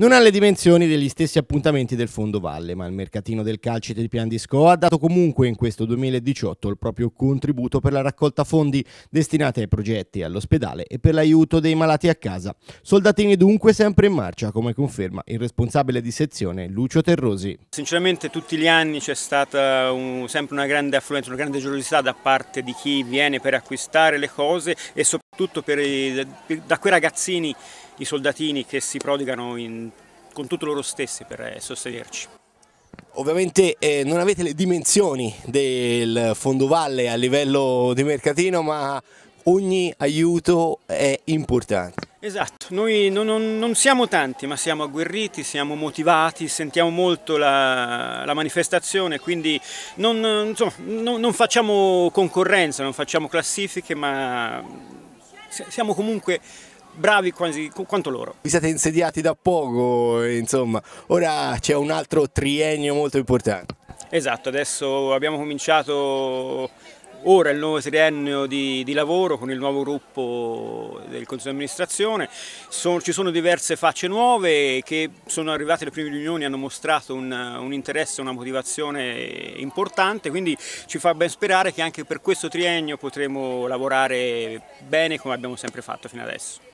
Non ha le dimensioni degli stessi appuntamenti del Fondo Valle, ma il mercatino del calcio di Pian di Scoa ha dato comunque in questo 2018 il proprio contributo per la raccolta fondi destinati ai progetti, all'ospedale e per l'aiuto dei malati a casa. Soldatini dunque sempre in marcia, come conferma il responsabile di sezione Lucio Terrosi. Sinceramente tutti gli anni c'è stata un, sempre una grande affluenza, una grande generosità da parte di chi viene per acquistare le cose e soprattutto tutto per i, da quei ragazzini, i soldatini che si prodigano in, con tutto loro stessi per eh, sostenerci. Ovviamente eh, non avete le dimensioni del fondovalle a livello di mercatino, ma ogni aiuto è importante. Esatto, noi non, non, non, siamo tanti ma siamo agguerriti, siamo motivati, sentiamo molto la, la manifestazione, quindi non, insomma, non facciamo concorrenza, non facciamo classifiche ma siamo comunque bravi quasi, quanto loro. Vi siete insediati da poco, insomma, ora c'è un altro triennio molto importante. Esatto, adesso abbiamo cominciato Ora il nuovo triennio di, di, lavoro con il nuovo gruppo del Consiglio di amministrazione, sono, ci sono diverse facce nuove che sono arrivate alle prime riunioni, hanno mostrato un, un interesse, una motivazione importante, quindi ci fa ben sperare che anche per questo triennio potremo lavorare bene come abbiamo sempre fatto fino adesso.